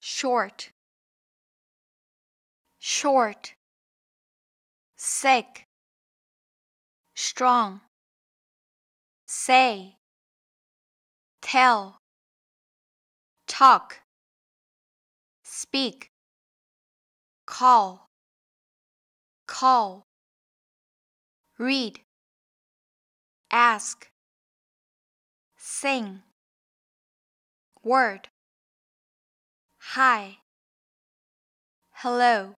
short short sick strong say tell talk speak call call read ask sing word Hi. Hello.